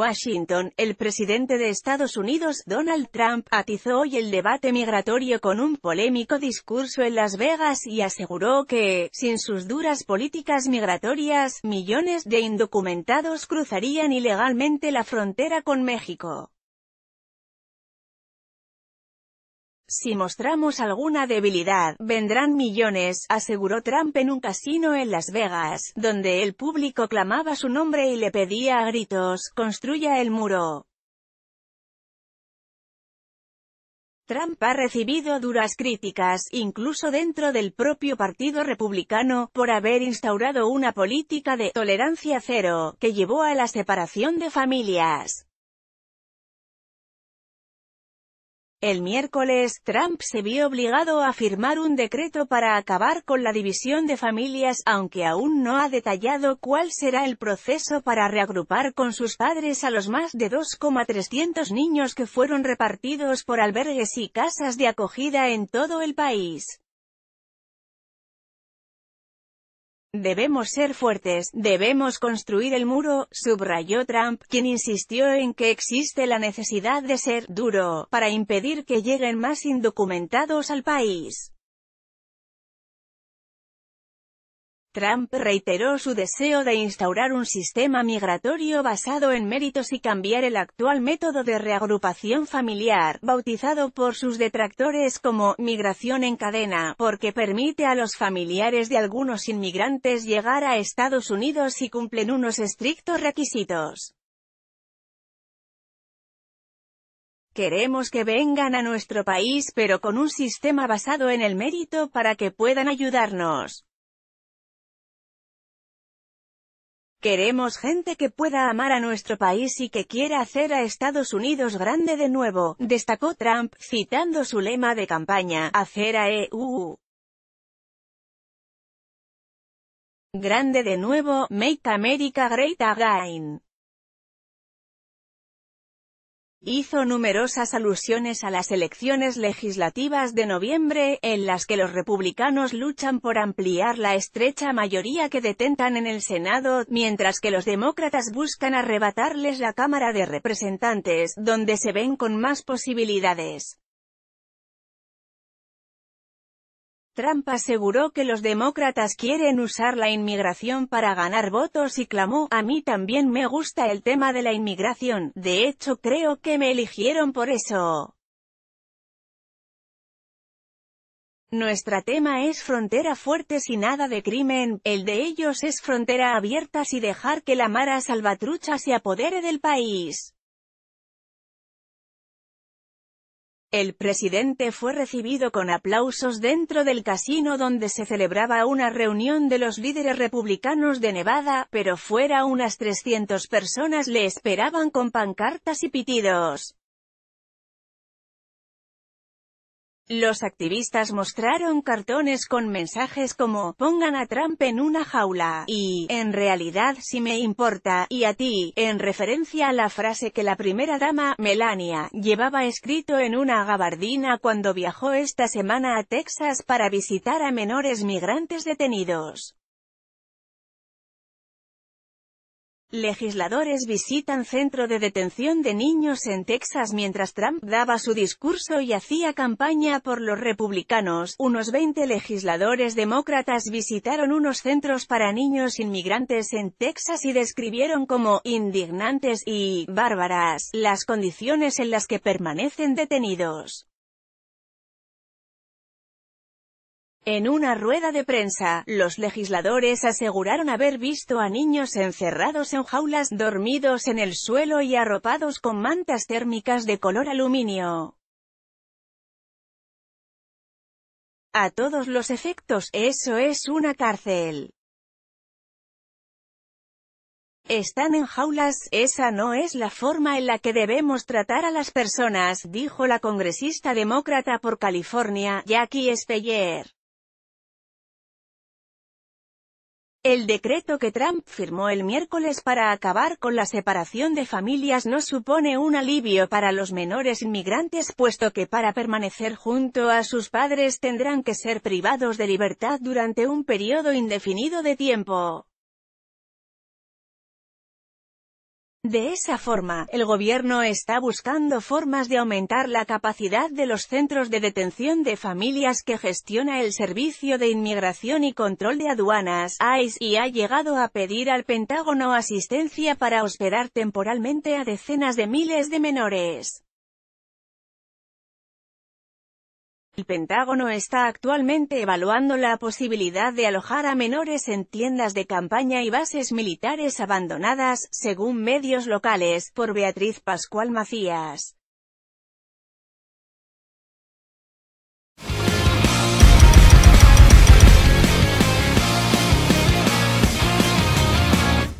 Washington, el presidente de Estados Unidos, Donald Trump, atizó hoy el debate migratorio con un polémico discurso en Las Vegas y aseguró que, sin sus duras políticas migratorias, millones de indocumentados cruzarían ilegalmente la frontera con México. Si mostramos alguna debilidad, vendrán millones, aseguró Trump en un casino en Las Vegas, donde el público clamaba su nombre y le pedía a gritos, construya el muro. Trump ha recibido duras críticas, incluso dentro del propio Partido Republicano, por haber instaurado una política de «tolerancia cero», que llevó a la separación de familias. El miércoles, Trump se vio obligado a firmar un decreto para acabar con la división de familias, aunque aún no ha detallado cuál será el proceso para reagrupar con sus padres a los más de 2,300 niños que fueron repartidos por albergues y casas de acogida en todo el país. Debemos ser fuertes, debemos construir el muro, subrayó Trump, quien insistió en que existe la necesidad de ser duro, para impedir que lleguen más indocumentados al país. Trump reiteró su deseo de instaurar un sistema migratorio basado en méritos y cambiar el actual método de reagrupación familiar, bautizado por sus detractores como «migración en cadena», porque permite a los familiares de algunos inmigrantes llegar a Estados Unidos si cumplen unos estrictos requisitos. Queremos que vengan a nuestro país pero con un sistema basado en el mérito para que puedan ayudarnos. Queremos gente que pueda amar a nuestro país y que quiera hacer a Estados Unidos grande de nuevo, destacó Trump, citando su lema de campaña, hacer a EU. Grande de nuevo, Make America Great Again. Hizo numerosas alusiones a las elecciones legislativas de noviembre, en las que los republicanos luchan por ampliar la estrecha mayoría que detentan en el Senado, mientras que los demócratas buscan arrebatarles la Cámara de Representantes, donde se ven con más posibilidades. Trump aseguró que los demócratas quieren usar la inmigración para ganar votos y clamó, a mí también me gusta el tema de la inmigración, de hecho creo que me eligieron por eso. Nuestra tema es frontera fuerte y nada de crimen, el de ellos es frontera abierta y dejar que la mara salvatrucha se apodere del país. El presidente fue recibido con aplausos dentro del casino donde se celebraba una reunión de los líderes republicanos de Nevada, pero fuera unas 300 personas le esperaban con pancartas y pitidos. Los activistas mostraron cartones con mensajes como, pongan a Trump en una jaula, y, en realidad si me importa, y a ti, en referencia a la frase que la primera dama, Melania, llevaba escrito en una gabardina cuando viajó esta semana a Texas para visitar a menores migrantes detenidos. Legisladores visitan centro de detención de niños en Texas mientras Trump daba su discurso y hacía campaña por los republicanos. Unos 20 legisladores demócratas visitaron unos centros para niños inmigrantes en Texas y describieron como indignantes y bárbaras las condiciones en las que permanecen detenidos. En una rueda de prensa, los legisladores aseguraron haber visto a niños encerrados en jaulas, dormidos en el suelo y arropados con mantas térmicas de color aluminio. A todos los efectos, eso es una cárcel. Están en jaulas, esa no es la forma en la que debemos tratar a las personas, dijo la congresista demócrata por California, Jackie Speyer. El decreto que Trump firmó el miércoles para acabar con la separación de familias no supone un alivio para los menores inmigrantes puesto que para permanecer junto a sus padres tendrán que ser privados de libertad durante un periodo indefinido de tiempo. De esa forma, el gobierno está buscando formas de aumentar la capacidad de los centros de detención de familias que gestiona el Servicio de Inmigración y Control de Aduanas, ICE, y ha llegado a pedir al Pentágono asistencia para hospedar temporalmente a decenas de miles de menores. El Pentágono está actualmente evaluando la posibilidad de alojar a menores en tiendas de campaña y bases militares abandonadas, según medios locales, por Beatriz Pascual Macías.